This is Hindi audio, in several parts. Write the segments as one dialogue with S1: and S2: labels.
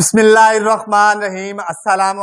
S1: बसमीम अल्लाम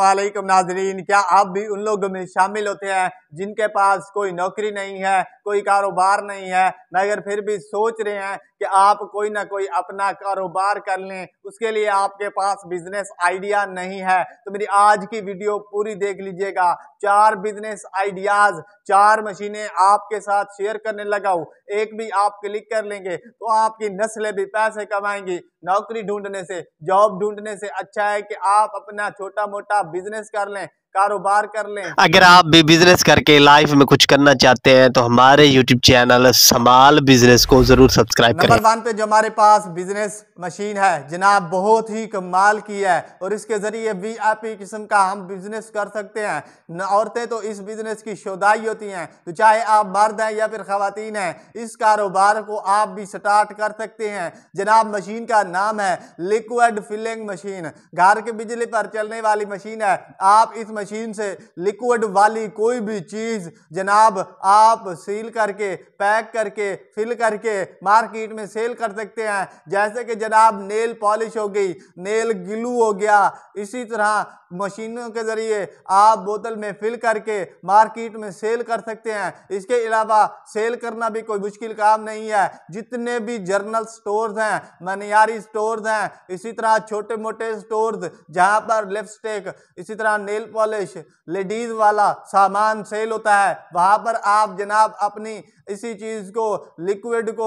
S1: नाजरीन क्या आप भी उन लोगों में शामिल होते हैं जिनके पास कोई नौकरी नहीं है कोई कारोबार नहीं है मगर फिर भी सोच रहे हैं कि आप कोई ना कोई अपना कारोबार कर लें उसके लिए आपके पास बिजनेस आइडिया नहीं है तो मेरी आज की वीडियो पूरी देख लीजिएगा चार बिजनेस आइडियाज चार मशीनें आपके साथ शेयर करने लगा हूँ एक भी आप क्लिक कर लेंगे तो आपकी नस्लें भी पैसे कमाएंगी नौकरी ढूंढने से जॉब ढूंढने से अच्छा है कि आप अपना छोटा मोटा बिजनेस कर लें कारोबार कर लें अगर आप भी बिजनेस करके लाइफ में कुछ करना चाहते हैं तो हमारे यूट्यूब चैनल समाल बिजनेस को जरूर सब्सक्राइब करें नंबर वन पे जो हमारे पास बिजनेस मशीन है जनाब बहुत ही कमाल की है और इसके जरिए वी आई पी किस्म का हम बिजनेस कर सकते हैं औरतें तो इस बिजनेस की शोधाई होती हैं तो चाहे आप मर्द हैं या फिर खातन हैं इस कारोबार को आप भी स्टार्ट कर सकते हैं जनाब मशीन का नाम है लिक्विड फिलिंग मशीन घर के बिजली पर चलने वाली मशीन है आप इस मशीन मशीन से लिक्विड वाली कोई भी चीज़ जनाब आप सील करके पैक करके फिल करके मार्केट में सेल कर सकते हैं जैसे कि जनाब नेल पॉलिश हो गई नेल ग्लू हो गया इसी तरह मशीनों के ज़रिए आप बोतल में फिल करके मार्केट में सेल कर सकते हैं इसके अलावा सेल करना भी कोई मुश्किल काम नहीं है जितने भी जर्नल स्टोर्स हैं मनियारी स्टोर्स हैं इसी तरह छोटे मोटे स्टोर्स जहां पर लिपस्टिक इसी तरह नेल पॉलिश इंग्लिश लेडीज वाला सामान सेल होता है वहाँ पर आप जनाब अपनी इसी चीज़ को लिक्विड को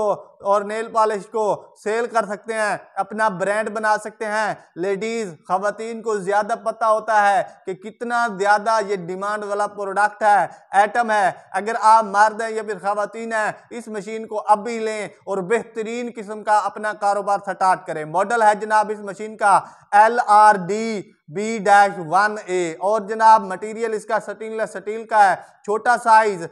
S1: और नेल पॉलिश को सेल कर सकते हैं अपना ब्रांड बना सकते हैं लेडीज़ ख़वातीन को ज़्यादा पता होता है कि कितना ज़्यादा ये डिमांड वाला प्रोडक्ट है एटम है अगर आप मर्द हैं या फिर खातन हैं इस मशीन को अब भी लें और बेहतरीन किस्म का अपना कारोबार स्टार्ट करें मॉडल है जनाब इस मशीन का L R D B dash one A और जनाब मटेरियल इसका सटील सटील का है छोटा साइज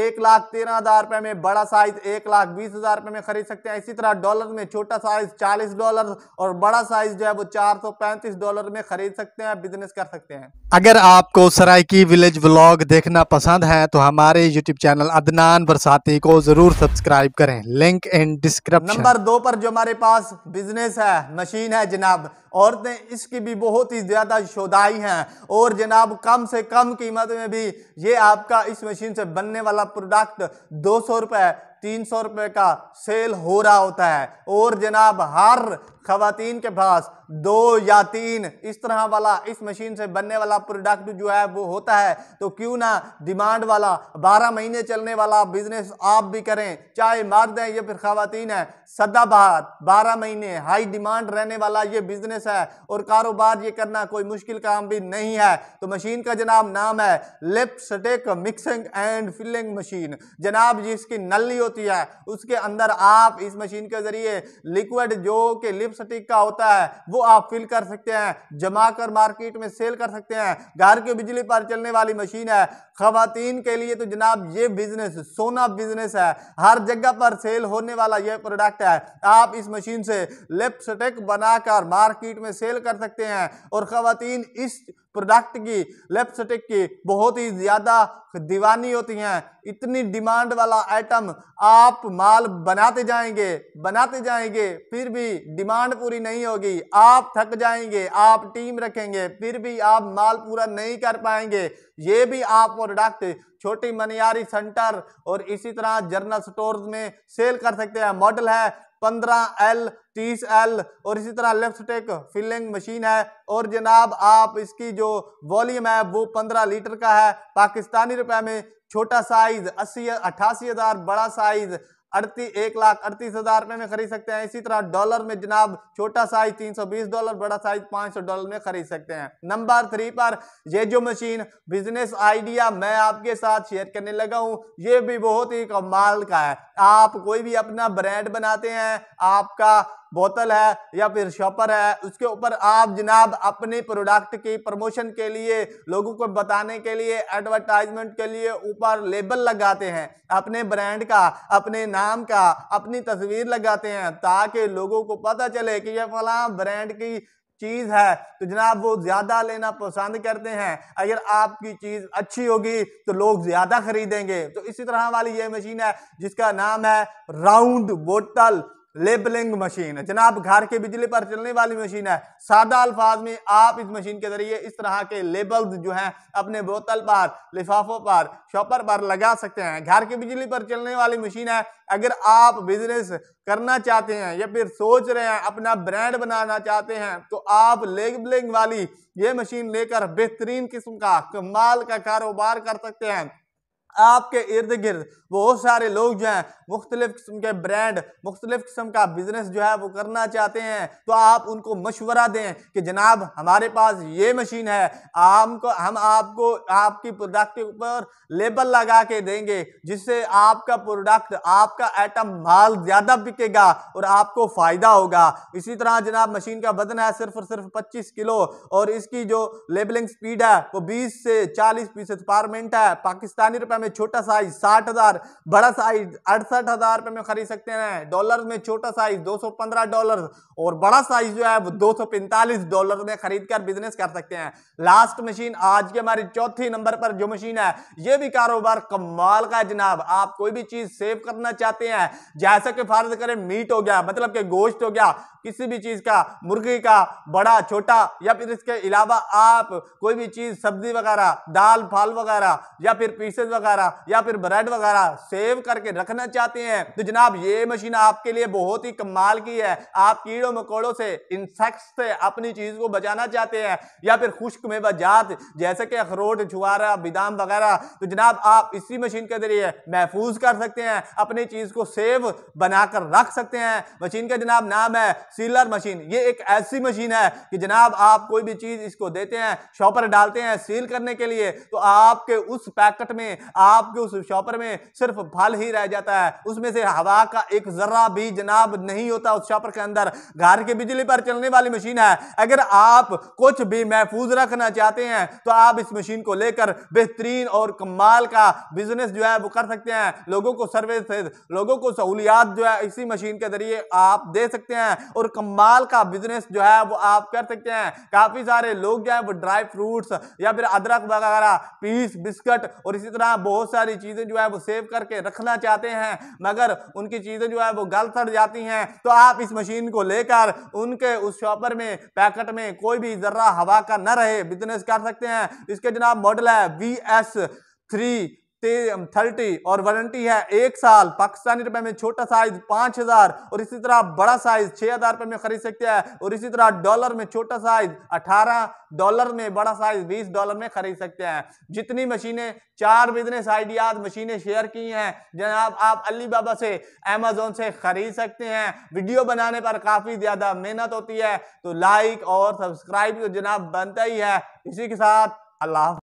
S1: एक लाख तेरह हजार रुपये में बड़ा साइज एक लाख बीस हजार रुपये में खरीद सकते हैं इसी तरह डॉलर में छोटा साइज चालीस डॉलर और बड़ा साइज जो है वो चार सौ पैंतीस डॉलर में खरीद सकते हैं बिजनेस कर सकते हैं अगर आपको सरायकी विलेज व्लॉग देखना पसंद है तो हमारे यूट्यूब चैनल अदनान बरसाती को जरूर सब्सक्राइब करें लिंक इन डिस्क्रिप्शन नंबर दो पर जो हमारे पास बिजनेस है मशीन है जनाब औरतें इसकी भी बहुत ही ज़्यादा शोधाई हैं और जनाब कम से कम कीमत में भी ये आपका इस मशीन से बनने वाला प्रोडक्ट दो सौ रुपये तीन सौ रुपये का सेल हो रहा होता है और जनाब हर खातन के पास दो या तीन इस तरह वाला इस मशीन से बनने वाला प्रोडक्ट जो है वो होता है तो क्यों ना डिमांड वाला बारह महीने चलने वाला बिजनेस आप भी करें चाहे मार दें ये फिर खातन है सदाबहार बारह महीने हाई डिमांड रहने वाला ये बिजनेस है और कारोबार ये करना कोई मुश्किल काम भी नहीं है तो मशीन का जनाब नाम है lip mixing and filling machine जनाब जिसकी नली होती है उसके अंदर आप इस मशीन के जरिए लिक्विड जो कि लिपस्टिक का होता है वो आप फिल कर सकते हैं जमा कर मार्केट में सेल कर सकते हैं घर के बिजली पर चलने वाली मशीन है खातन के लिए तो जनाब ये बिजनेस सोना बिजनेस है हर जगह पर सेल होने वाला यह प्रोडक्ट है आप इस मशीन से लिपस्टिक बनाकर मार्केट में सेल कर सकते हैं और खातन इस प्रोडक्ट की लिपस्टिक की बहुत ही ज़्यादा दीवानी होती हैं इतनी डिमांड वाला आइटम आप माल बनाते जाएंगे बनाते जाएंगे फिर भी डिमांड पूरी नहीं होगी आप थक जाएंगे आप टीम रखेंगे फिर भी आप माल पूरा नहीं कर पाएंगे ये भी आप प्रोडक्ट छोटी मनियारी सेंटर और इसी तरह जर्नल स्टोर्स में सेल कर सकते हैं मॉडल है पंद्रह एल तीस एल और इसी तरह लिपस्टिक फिलिंग मशीन है और जनाब आप इसकी जो वॉल्यूम है वो पंद्रह लीटर का है पाकिस्तानी रुपए में छोटा साइज अस्सी अट्ठासी हजार बड़ा साइज अड़ती एक लाख अड़तीस हजार रुपए में खरीद सकते हैं इसी तरह डॉलर में जनाब छोटा साइज 320 डॉलर बड़ा साइज 500 डॉलर में खरीद सकते हैं नंबर थ्री पर ये जो मशीन बिजनेस आइडिया मैं आपके साथ शेयर करने लगा हूँ ये भी बहुत ही कमाल का है आप कोई भी अपना ब्रांड बनाते हैं आपका बोतल है या फिर शॉपर है उसके ऊपर आप जनाब अपने प्रोडक्ट की प्रमोशन के लिए लोगों को बताने के लिए एडवर्टाइजमेंट के लिए ऊपर लेबल लगाते हैं अपने ब्रांड का अपने नाम का अपनी तस्वीर लगाते हैं ताकि लोगों को पता चले कि यह फला ब्रांड की चीज़ है तो जनाब वो ज़्यादा लेना पसंद करते हैं अगर आपकी चीज़ अच्छी होगी तो लोग ज़्यादा खरीदेंगे तो इसी तरह वाली ये मशीन है जिसका नाम है राउंड बोतल लेबलिंग मशीन जनाब घर के बिजली पर चलने वाली मशीन है सादा अल्फाज में आप इस मशीन के जरिए इस तरह के लेबल्स जो हैं अपने बोतल पर लिफाफों पर शॉपर पर लगा सकते हैं घर के बिजली पर चलने वाली मशीन है अगर आप बिजनेस करना चाहते हैं या फिर सोच रहे हैं अपना ब्रांड बनाना चाहते हैं तो आप लेबलिंग वाली ये मशीन लेकर बेहतरीन किस्म का कमाल का कारोबार कर सकते हैं आपके इर्द गिर्द बहुत सारे लोग जो हैं मुख्तलिफ किस्म के ब्रांड मुख्तलिफ किस्म का बिजनेस जो है वो करना चाहते हैं तो आप उनको मशवरा दें कि जनाब हमारे पास ये मशीन है आम को हम आपको आपकी प्रोडक्ट के ऊपर लेबल लगा के देंगे जिससे आपका प्रोडक्ट आपका आइटम माल ज़्यादा बिकेगा और आपको फ़ायदा होगा इसी तरह जनाब मशीन का वजन है सिर्फ और सिर्फ पच्चीस किलो और इसकी जो लेबलिंग स्पीड है वो बीस से चालीस फीसद पार मिनट है पाकिस्तानी रुपये में में छोटा साइज साठ हजार बड़ा साइज अड़सठ हजार रुपये में खरीद सकते हैं डॉलर्स में छोटा साइज 215 डॉलर और बड़ा साइज जो है वो दो डॉलर में खरीद कर बिजनेस कर सकते हैं लास्ट मशीन आज की हमारी चौथी नंबर पर जो मशीन है ये भी कारोबार कमाल का है जनाब आप कोई भी चीज सेव करना चाहते हैं जैसा कि फर्ज करें मीट हो गया मतलब के गोश्त हो गया किसी भी चीज का मुर्गी का बड़ा छोटा या फिर इसके अलावा आप कोई भी चीज सब्जी वगैरह दाल फाल वगैरह या फिर पीसेज वगैरह वगैरह या फिर ब्रेड वगैरह सेव करके रखना चाहते हैं तो जनाब ये मशीन आपके लिए बहुत ही कमाल की है आप कीड़ों मकोड़ों से इंसेक्ट से अपनी चीज को बचाना चाहते हैं या फिर खुश्क में जात जैसे कि अखरोट छुआरा बिदाम वगैरह तो जनाब आप इसी मशीन के जरिए महफूज कर सकते हैं अपनी चीज को सेव बनाकर रख सकते हैं मशीन का जनाब नाम है सीलर मशीन ये एक ऐसी मशीन है कि जनाब आप कोई भी चीज इसको देते हैं शॉपर डालते हैं सील करने के लिए तो आपके उस पैकेट में आपके उस शॉपर में सिर्फ फल ही रह जाता है उसमें से हवा का एक जर्रा भी जनाब नहीं होता उस शॉपर के अंदर घर के बिजली पर चलने वाली मशीन है अगर आप कुछ भी महफूज रखना चाहते हैं तो आप इस मशीन को लेकर बेहतरीन और कमाल का बिजनेस जो है वो कर सकते हैं लोगों को सर्विस लोगों को सहूलियात जो है इसी मशीन के जरिए आप दे सकते हैं और कमाल का बिजनेस जो है वो आप कर सकते हैं काफ़ी सारे लोग जो है वो ड्राई फ्रूट्स या फिर अदरक वगैरह पीस बिस्कुट और इसी तरह बहुत सारी चीज़ें जो है वो सेव करके रखना चाहते हैं मगर उनकी चीज़ें जो है वो गल सड़ जाती हैं तो आप इस मशीन को लेकर उनके उस शॉपर में पैकेट में कोई भी ज़र्रा हवा का न रहे बिजनेस कर सकते हैं इसके जनाब मॉडल है वी एस थ्री थर्टी और वारंटी है एक साल पाकिस्तानी रुपए में छोटा साइज पांच हजार और इसी तरह बड़ा साइज छह हजार रुपए में खरीद सकते हैं और इसी तरह डॉलर में छोटा साइज अठारह डॉलर में बड़ा साइज बीस डॉलर में खरीद सकते हैं जितनी मशीनें चार बिजनेस आइडियाज मशीनें शेयर की हैं जनाब आप अली बाबा से अमेजोन से खरीद सकते हैं वीडियो बनाने पर काफी ज्यादा मेहनत होती है तो लाइक और सब्सक्राइब तो जनाब बनता ही है इसी के साथ अल्लाह